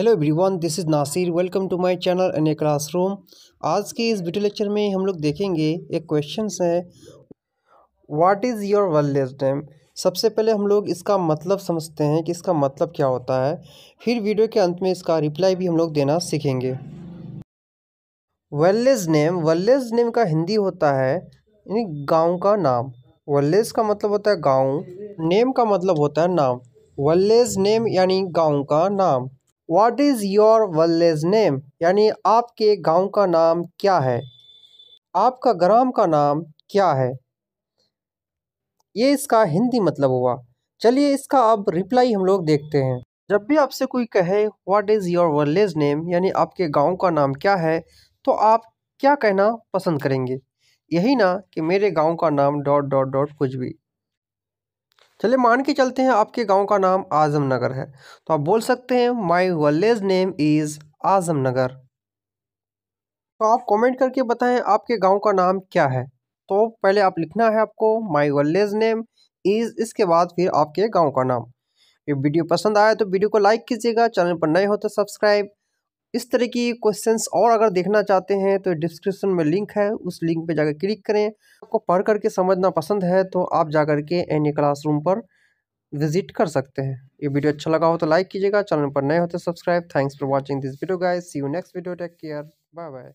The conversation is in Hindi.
hello everyone this is Nasir welcome to my channel N A classroom आज के इस वीडियो लेक्चर में हम लोग देखेंगे एक क्वेश्चन है what is your village name सबसे पहले हम लोग इसका मतलब समझते हैं कि इसका मतलब क्या होता है फिर वीडियो के अंत में इसका रिप्लाई भी हम लोग देना सीखेंगे वेलनेस नेम वेलनेस नेम का हिंदी होता है यानी गाँव का नाम वेलनेस का मतलब होता है गाँव नेम का मतलब होता है नाम वेलनेस नेम यानी गाँव का नाम what is your village name यानी आपके गांव का नाम क्या है आपका ग्राम का नाम क्या है ये इसका हिंदी मतलब हुआ चलिए इसका अब रिप्लाई हम लोग देखते हैं जब भी आपसे कोई कहे what is your village name यानी आपके गांव का नाम क्या है तो आप क्या कहना पसंद करेंगे यही ना कि मेरे गांव का नाम डॉट डॉट डॉट कुछ भी चलिए मान के चलते हैं आपके गांव का नाम आजम नगर है तो आप बोल सकते हैं my village name is Azam Nagar तो आप कमेंट करके बताएं आपके गांव का नाम क्या है तो पहले आप लिखना है आपको माय वलेज नेम इज़ इसके बाद फिर आपके गाँव का नाम ये वीडियो पसंद आया तो वीडियो को लाइक कीजिएगा चैनल पर नए हो तो सब्सक्राइब इस तरह की क्वेश्चंस और अगर देखना चाहते हैं तो डिस्क्रिप्शन में लिंक है उस लिंक पे जाकर क्लिक करें आपको पढ़ करके समझना पसंद है तो आप जा के एन क्लासरूम पर विजिट कर सकते हैं ये वीडियो अच्छा लगा हो तो लाइक कीजिएगा चैनल पर नए होते subscribe thanks for watching this video guys see you next video take care bye bye